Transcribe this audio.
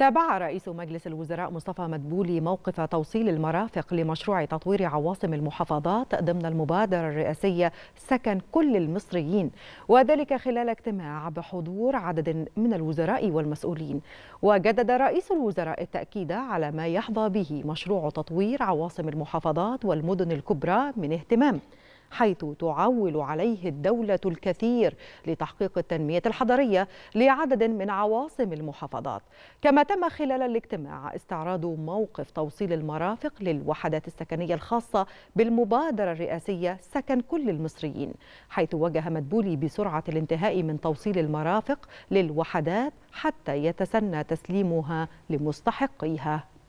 تابع رئيس مجلس الوزراء مصطفى مدبولي موقف توصيل المرافق لمشروع تطوير عواصم المحافظات ضمن المبادرة الرئاسية سكن كل المصريين وذلك خلال اجتماع بحضور عدد من الوزراء والمسؤولين وجدد رئيس الوزراء التأكيد على ما يحظى به مشروع تطوير عواصم المحافظات والمدن الكبرى من اهتمام حيث تعول عليه الدولة الكثير لتحقيق التنمية الحضرية لعدد من عواصم المحافظات كما تم خلال الاجتماع استعراض موقف توصيل المرافق للوحدات السكنية الخاصة بالمبادرة الرئاسية سكن كل المصريين حيث وجه مدبولي بسرعة الانتهاء من توصيل المرافق للوحدات حتى يتسنى تسليمها لمستحقيها